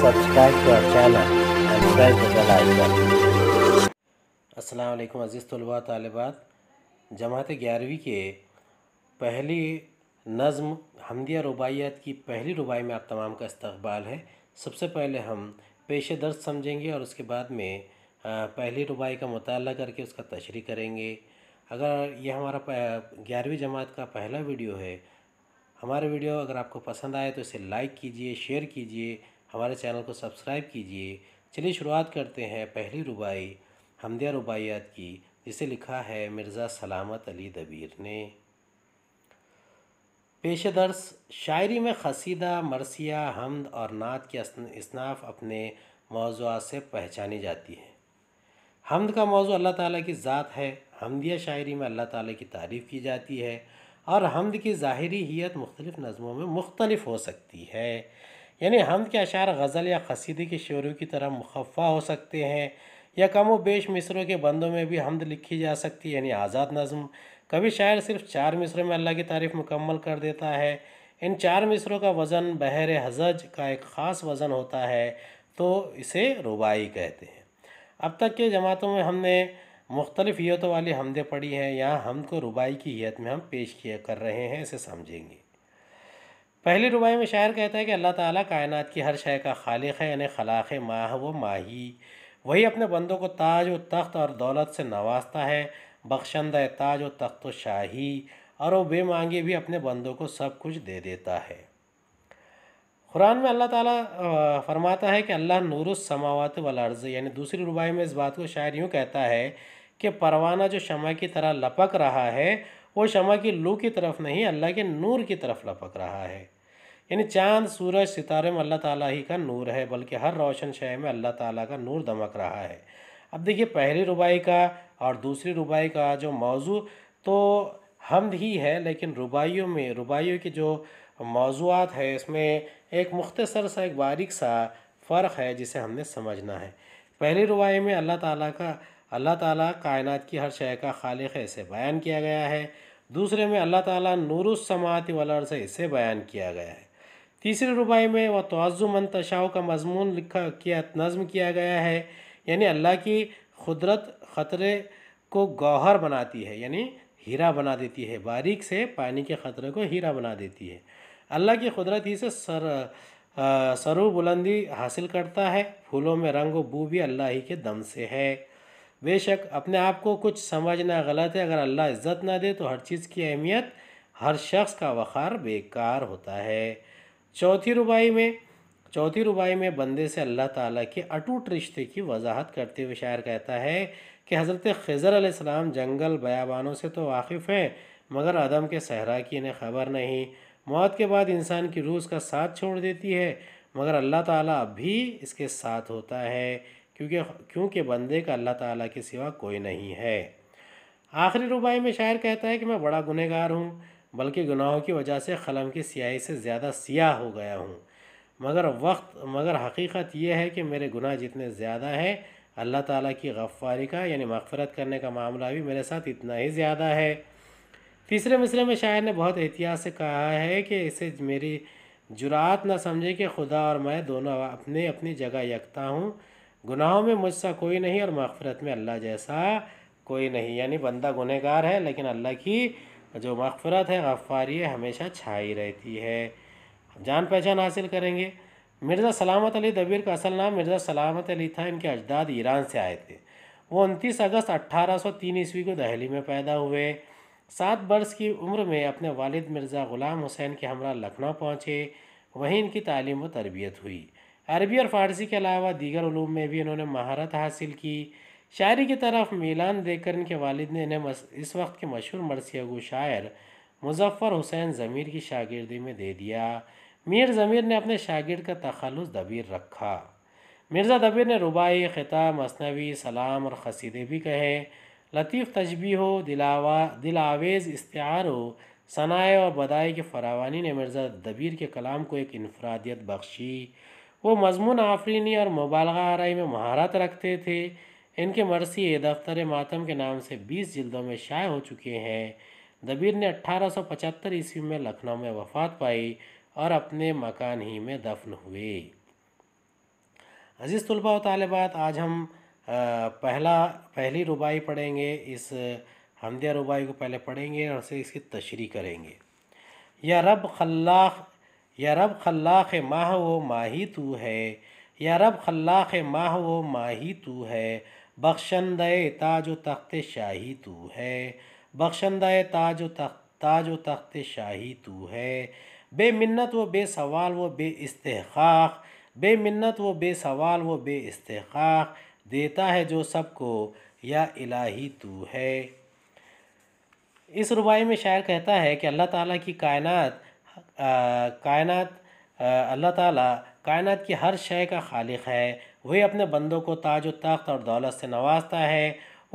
subscribe to our channel and press the bell icon. वालेकुम अज़ीज़ तलबा तलबात जमात ग्यारहवीं के पहली नज़म हमदिया रुबाइयात की पहली रुबाई में आप तमाम का इस्तबाल है सबसे पहले हम पेश दर्ज समझेंगे और उसके बाद में पहली रुबाई का मताल करके उसका तशरी करेंगे अगर यह हमारा ग्यारहवीं जमात का पहला वीडियो है हमारा वीडियो अगर आपको पसंद आए तो इसे लाइक कीजिए शेयर कीजिए हमारे चैनल को सब्सक्राइब कीजिए चलिए शुरुआत करते हैं पहली रुबाई हमदिया रुबाइयात की जिसे लिखा है मिर्ज़ा सलामत अली दबीर ने पेश दर्स शायरी में खसीदा मरसिया हमद और नात के इसनाफ अपने मौजुआ से पहचानी जाती है हमद का मौजू अल्लाह ताला की ज़ात है हमदिया शायरी में अल्लाह ताला की तारीफ़ की जाती है और हमद की ज़ाहरी हीत मुख्तलिफ़ नज़मों में मुख्तलिफ हो सकती है यानी हमद के अशार गज़ल या कसीदे के शोरों की तरह मुखफ़ा हो सकते हैं या कम व बेश मिसरों के बंदों में भी हमद लिखी जा सकती है यानी आज़ाद नज़म कभी शायर सिर्फ चार मिसरों में अल्लाह की तारीफ़ मुकम्मल कर देता है इन चार मिसरों का वज़न बहर हजज का एक ख़ास वज़न होता है तो इसे रुबाई कहते हैं अब तक के जमातों में हमने मुख्तलिफ़ हीतों वाली हमदें पढ़ी हैं यहाँ हमद को रुबाई की हीत में हम पेश किया कर रहे हैं इसे समझेंगे पहली रुबाई में शायर कहता है कि अल्लाह ताला कायनात की हर शय का खालिक है यानी खलाक माह व माही वही अपने बंदों को ताज व तख्त और दौलत से नवाजता है बख्शंद ताज व तख्त व शाही और वो बेमांगी भी अपने बंदों को सब कुछ दे देता है कुरान में अल्लाह ताला फरमाता है कि अल्लाह नूरसमावत वाल अर्ज़ यानी दूसरी रुबाई में इस बात को शायर यूँ कहता है कि परवाना जो शमा की तरह लपक रहा है वो शमा की लू की तरफ नहीं अल्लाह के नूर की तरफ लपक रहा है यानी चांद सूरज सितारे में अल्लाह ताला ही का नूर है बल्कि हर रोशन शय में अल्लाह ताला का नूर दमक रहा है अब देखिए पहली रुबाई का और दूसरी रुबाई का जो मौजू तो हमद ही है लेकिन रुबाइयों में रुबाइयों के जो मौजूद है इसमें एक मुख्तसर सा एक बारिक सा फ़र्क है जिसे हमने समझना है पहली रुबाई में अल्लाह ताला का अल्लाह ताला कायनात की हर शय का खालिक है इसे बयान किया गया है दूसरे में अल्लाह ताला नूरसमात वलर से इसे बयान किया गया है तीसरे रुबाई में व तोज़ु मनतशाओं का मजमून लिखा किया नज़म किया गया है यानी अल्लाह की कुदरत ख़तरे को गौहर बनाती है यानी हीरा बना देती है बारीक से पानी के ख़तरे को हीरा बना देती है अल्लाह की कुदरत ही से सर सरू बुलंदी हासिल करता है फूलों में रंग बू भी अल्लाह ही के दम से है बेशक अपने आप को कुछ समझना गलत है अगर अल्लाह इज़्ज़त ना दे तो हर चीज़ की अहमियत हर शख्स का वखार बेकार होता है चौथी रुबाई में चौथी रुबाई में बंदे से अल्लाह ताला के अटूट रिश्ते की वजाहत करते हुए शायर कहता है कि हज़रत खज़र आसमाम जंगल बयाबानों से तो वाकिफ़ हैं मगर अदम के सहरा की इन्हें खबर नहीं मौत के बाद इंसान की रूह का साथ छोड़ देती है मगर अल्लाह ताला भी इसके साथ होता है क्योंकि क्योंकि बंदे का अल्लाह ताला के सिवा कोई नहीं है आखिरी रुबाई में शायर कहता है कि मैं बड़ा गुनहगार हूँ बल्कि गुनाहों की वजह से कलम की स्याही से ज़्यादा सियाह हो गया हूँ मगर वक्त मगर हकीकत यह है कि मेरे गुनाह जितने ज़्यादा है अल्लाह ताला की गफ्फारी का यानी मगफरत करने का मामला भी मेरे साथ इतना ही ज़्यादा है तीसरे मिसरे में शायर ने बहुत एहतियात से कहा है कि इसे मेरी जुरात ना समझे कि खुदा और मैं दोनों अपने अपनी जगह यकता हूँ गुनाहों में मुझसे कोई नहीं और मगफरत में अल्लाह जैसा कोई नहीं यानी बंदा गुनहगार है लेकिन अल्लाह की जो मगफरत है गफ़ारी है हमेशा छाई रहती है जान पहचान हासिल करेंगे मिर्ज़ा सलामत अली दबीर का असल नाम मिर्ज़ा सलामत अली था इनके अजदाद ईरान से आए थे वो उनतीस अगस्त तीन ईस्वी को दहली में पैदा हुए सात वर्ष की उम्र में अपने वालिद मिर्ज़ा ग़ुलाम हुसैन के हमरा लखनऊ पहुँचे वहीं इनकी तालीम व तरबियत हुई अरबी और फ़ारसी के अलावा दीगर ूम में भी इन्होंने महारत हासिल की शायरी की तरफ मीलान देकर इनके वालिद ने इन्हें इस वक्त के मशहूर मरसियागो शायर मुजफ़र हुसैन ज़मीर की शागिर्दी में दे दिया मीर ज़मीर ने अपने शागिर्द का तखलस दबीर रखा मिर्ज़ा दबीर ने रुबाई ख़ता मसनवी सलाम और खसीदे भी कहे लतीफ़ तजबी हो दिलावा दिलावेज़ इस्तार हो सनाए और बदाए की फरावानी ने मिर्ज़ा दबीर के कलाम को एक इनफरादियत बख्शी वो मजमून आफरीनी और मुबालग आरई में महारत रखते थे इनके मरसी दफ्तर मातम के नाम से 20 जिल्दों में शाये हो चुके हैं दबीर ने 1875 ईस्वी में लखनऊ में वफात पाई और अपने मकान ही में दफन हुए अजीज़ तलबा व तालबात आज हम पहला पहली रुबाई पढ़ेंगे इस हमदिया रुबाई को पहले पढ़ेंगे और से इसकी तशरी करेंगे या रब खल्लाख या रब खल्लाख माह वो माही तू है या रब खल्लाख माह वो माही तू है बख्शंद ताज तख्त शाही तू है बख्शंद ताज तख्त ताज तख्त शाही तू है बेमिन्नत व बे सवाल व बे बे मन्नत व बे सवाल व बे बेइस्तहक़ाक देता है जो सबको या इलाही तू है इस रुबाई में शायर कहता है कि अल्लाह ताला की कायनात कायनात अल्लाह ताला कायनात की हर शय का खालिक है वही अपने बंदों को ताज तख्त और दौलत से नवाजता है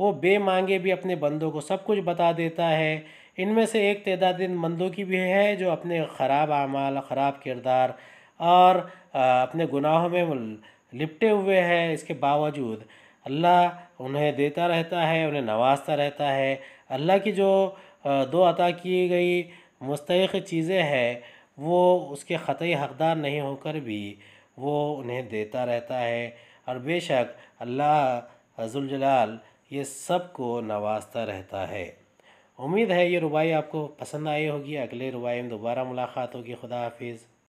वो बे मांगे भी अपने बंदों को सब कुछ बता देता है इनमें से एक तदाद इन बंदों की भी है जो अपने ख़राब अमाल ख़राब किरदार और अपने गुनाहों में लिपटे हुए हैं इसके बावजूद अल्लाह उन्हें देता रहता है उन्हें नवाजता रहता है अल्लाह की जो दो अता की गई मुस्तक चीज़ें हैं वो उसके ख़तई हक़दार नहीं होकर भी वो उन्हें देता रहता है और बेशक अल्लाह जलाल ये सब को नवाजता रहता है उम्मीद है ये रुबाई आपको पसंद आई होगी अगले रुबाई में दोबारा मुलाकात होगी खुदा हाफिज़